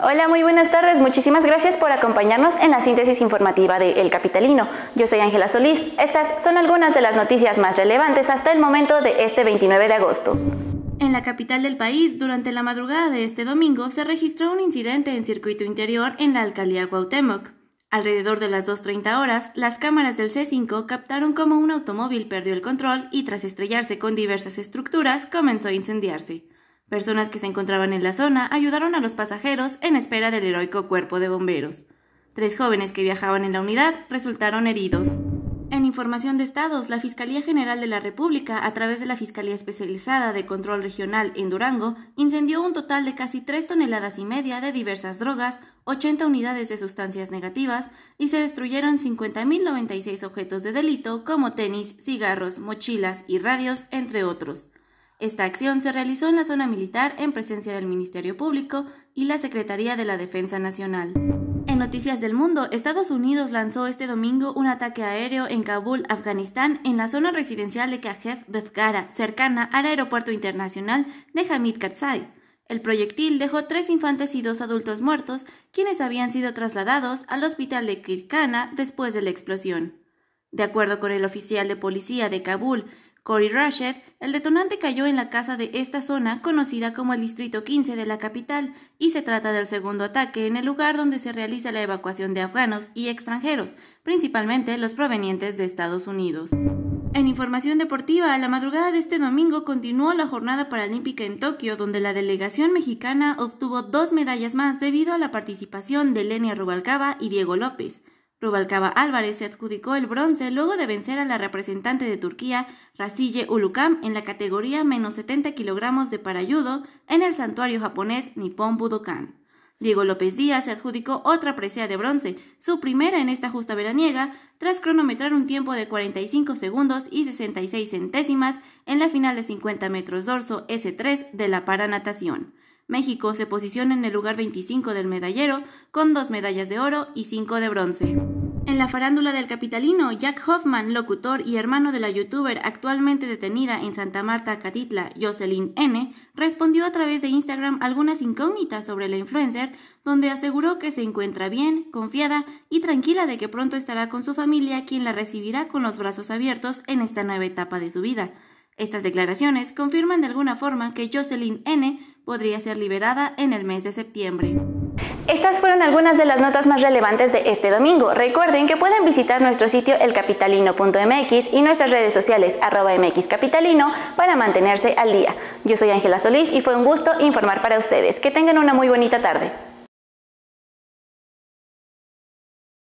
Hola, muy buenas tardes. Muchísimas gracias por acompañarnos en la síntesis informativa de El Capitalino. Yo soy Ángela Solís. Estas son algunas de las noticias más relevantes hasta el momento de este 29 de agosto. En la capital del país, durante la madrugada de este domingo, se registró un incidente en circuito interior en la alcaldía Cuauhtémoc. Alrededor de las 2.30 horas, las cámaras del C5 captaron cómo un automóvil perdió el control y tras estrellarse con diversas estructuras comenzó a incendiarse. Personas que se encontraban en la zona ayudaron a los pasajeros en espera del heroico cuerpo de bomberos. Tres jóvenes que viajaban en la unidad resultaron heridos. En información de estados, la Fiscalía General de la República, a través de la Fiscalía Especializada de Control Regional en Durango, incendió un total de casi 3 toneladas y media de diversas drogas, 80 unidades de sustancias negativas y se destruyeron 50.096 objetos de delito como tenis, cigarros, mochilas y radios, entre otros. Esta acción se realizó en la zona militar en presencia del Ministerio Público y la Secretaría de la Defensa Nacional. En noticias del mundo, Estados Unidos lanzó este domingo un ataque aéreo en Kabul, Afganistán, en la zona residencial de Kajef Befgara, cercana al aeropuerto internacional de Hamid Karzai. El proyectil dejó tres infantes y dos adultos muertos, quienes habían sido trasladados al hospital de Kirkana después de la explosión. De acuerdo con el oficial de policía de Kabul, Corey Rashid, el detonante cayó en la casa de esta zona conocida como el Distrito 15 de la capital y se trata del segundo ataque en el lugar donde se realiza la evacuación de afganos y extranjeros, principalmente los provenientes de Estados Unidos. En información deportiva, a la madrugada de este domingo continuó la jornada paralímpica en Tokio, donde la delegación mexicana obtuvo dos medallas más debido a la participación de Lenia Rubalcaba y Diego López. Rubalcaba Álvarez se adjudicó el bronce luego de vencer a la representante de Turquía, Rasille Ulukam, en la categoría menos 70 kilogramos de parayudo en el santuario japonés Nippon Budokan. Diego López Díaz se adjudicó otra presea de bronce, su primera en esta justa veraniega, tras cronometrar un tiempo de 45 segundos y 66 centésimas en la final de 50 metros dorso S3 de la paranatación. México se posiciona en el lugar 25 del medallero, con dos medallas de oro y cinco de bronce. En la farándula del capitalino, Jack Hoffman, locutor y hermano de la youtuber actualmente detenida en Santa Marta, Catitla, Jocelyn N., respondió a través de Instagram algunas incógnitas sobre la influencer, donde aseguró que se encuentra bien, confiada y tranquila de que pronto estará con su familia, quien la recibirá con los brazos abiertos en esta nueva etapa de su vida. Estas declaraciones confirman de alguna forma que Jocelyn N podría ser liberada en el mes de septiembre. Estas fueron algunas de las notas más relevantes de este domingo. Recuerden que pueden visitar nuestro sitio elcapitalino.mx y nuestras redes sociales arroba mxcapitalino para mantenerse al día. Yo soy Ángela Solís y fue un gusto informar para ustedes. Que tengan una muy bonita tarde.